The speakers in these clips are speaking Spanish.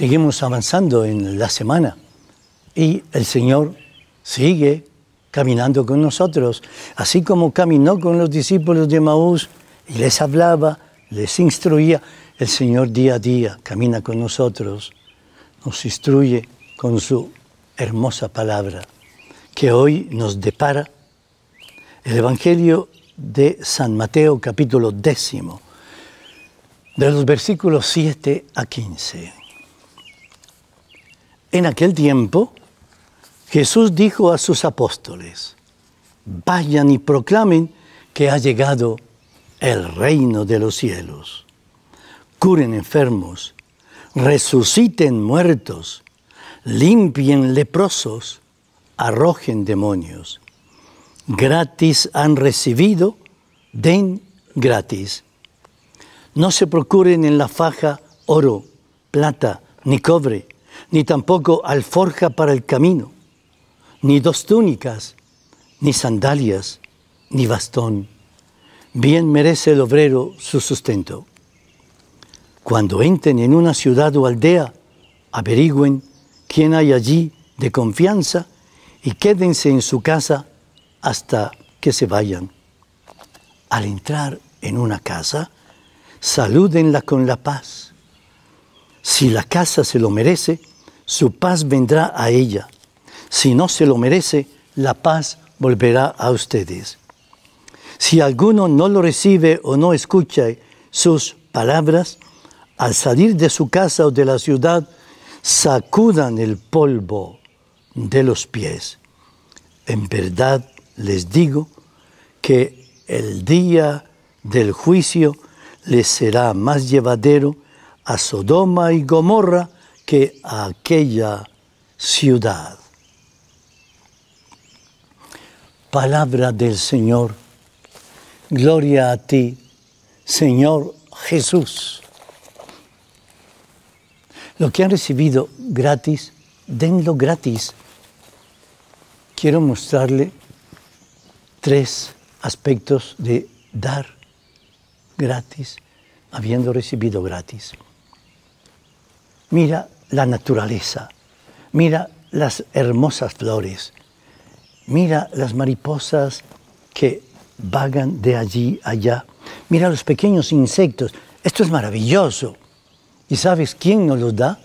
seguimos avanzando en la semana y el Señor sigue caminando con nosotros, así como caminó con los discípulos de Maús y les hablaba, les instruía, el Señor día a día camina con nosotros, nos instruye con su hermosa palabra que hoy nos depara el Evangelio de San Mateo capítulo décimo, de los versículos 7 a 15. En aquel tiempo, Jesús dijo a sus apóstoles, vayan y proclamen que ha llegado el reino de los cielos. Curen enfermos, resuciten muertos, limpien leprosos, arrojen demonios. Gratis han recibido, den gratis. No se procuren en la faja oro, plata ni cobre ni tampoco alforja para el camino, ni dos túnicas, ni sandalias, ni bastón. Bien merece el obrero su sustento. Cuando entren en una ciudad o aldea, averigüen quién hay allí de confianza y quédense en su casa hasta que se vayan. Al entrar en una casa, salúdenla con la paz. Si la casa se lo merece, su paz vendrá a ella. Si no se lo merece, la paz volverá a ustedes. Si alguno no lo recibe o no escucha sus palabras, al salir de su casa o de la ciudad, sacudan el polvo de los pies. En verdad les digo que el día del juicio les será más llevadero a Sodoma y Gomorra que a aquella ciudad. Palabra del Señor. Gloria a ti, Señor Jesús. Lo que han recibido gratis, denlo gratis. Quiero mostrarle tres aspectos de dar gratis, habiendo recibido gratis mira la naturaleza, mira las hermosas flores, mira las mariposas que vagan de allí allá, mira los pequeños insectos, esto es maravilloso. ¿Y sabes quién nos lo da?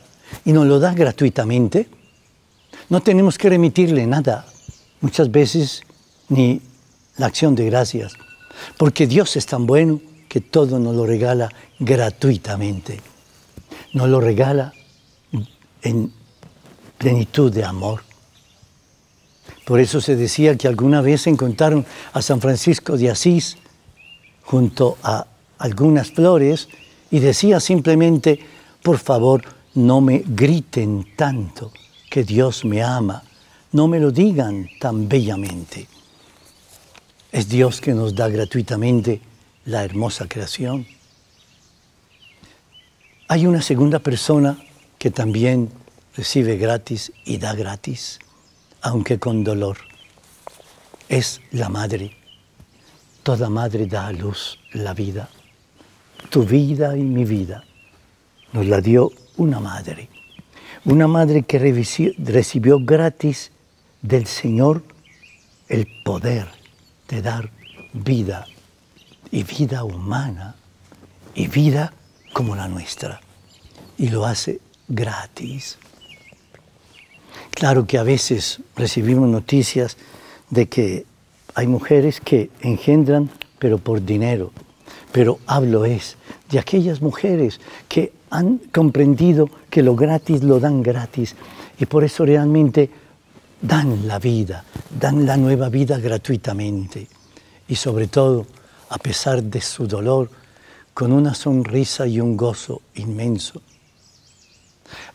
Y nos lo da gratuitamente. No tenemos que remitirle nada, muchas veces ni la acción de gracias, porque Dios es tan bueno que todo nos lo regala gratuitamente no lo regala en plenitud de amor. Por eso se decía que alguna vez encontraron a San Francisco de Asís junto a algunas flores y decía simplemente, por favor, no me griten tanto que Dios me ama, no me lo digan tan bellamente. Es Dios que nos da gratuitamente la hermosa creación. Hay una segunda persona que también recibe gratis y da gratis, aunque con dolor. Es la madre. Toda madre da a luz la vida. Tu vida y mi vida nos la dio una madre. Una madre que recibió gratis del Señor el poder de dar vida y vida humana y vida como la nuestra y lo hace gratis. Claro que a veces recibimos noticias de que hay mujeres que engendran pero por dinero, pero hablo es de aquellas mujeres que han comprendido que lo gratis lo dan gratis y por eso realmente dan la vida, dan la nueva vida gratuitamente y sobre todo a pesar de su dolor, con una sonrisa y un gozo inmenso.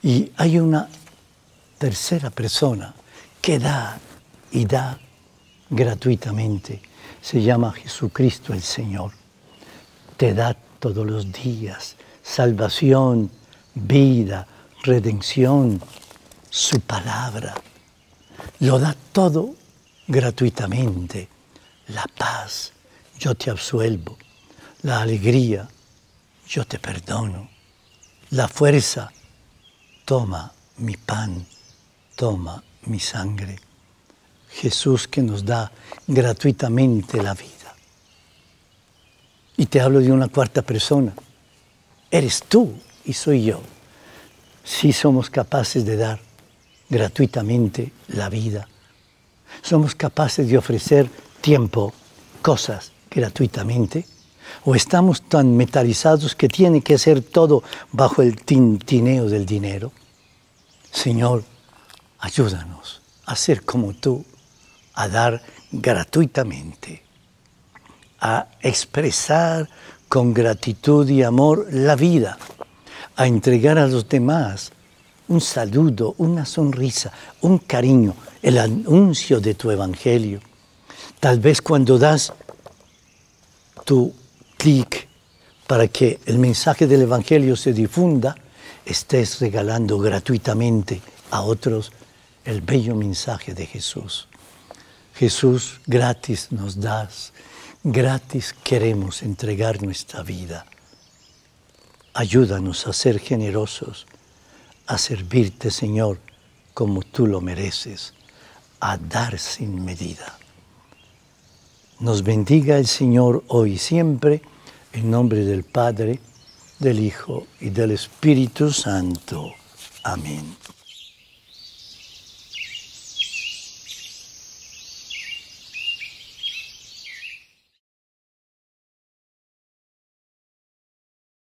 Y hay una tercera persona que da y da gratuitamente. Se llama Jesucristo el Señor. Te da todos los días salvación, vida, redención, su palabra. Lo da todo gratuitamente. La paz, yo te absuelvo la alegría, yo te perdono, la fuerza, toma mi pan, toma mi sangre. Jesús que nos da gratuitamente la vida. Y te hablo de una cuarta persona. Eres tú y soy yo. Si somos capaces de dar gratuitamente la vida. Somos capaces de ofrecer tiempo, cosas gratuitamente o estamos tan metalizados que tiene que ser todo bajo el tintineo del dinero. Señor, ayúdanos a ser como tú, a dar gratuitamente, a expresar con gratitud y amor la vida, a entregar a los demás un saludo, una sonrisa, un cariño, el anuncio de tu evangelio. Tal vez cuando das tu clic para que el mensaje del Evangelio se difunda, estés regalando gratuitamente a otros el bello mensaje de Jesús. Jesús, gratis nos das, gratis queremos entregar nuestra vida. Ayúdanos a ser generosos, a servirte, Señor, como tú lo mereces, a dar sin medida. Nos bendiga el Señor hoy y siempre, en nombre del Padre, del Hijo y del Espíritu Santo. Amén.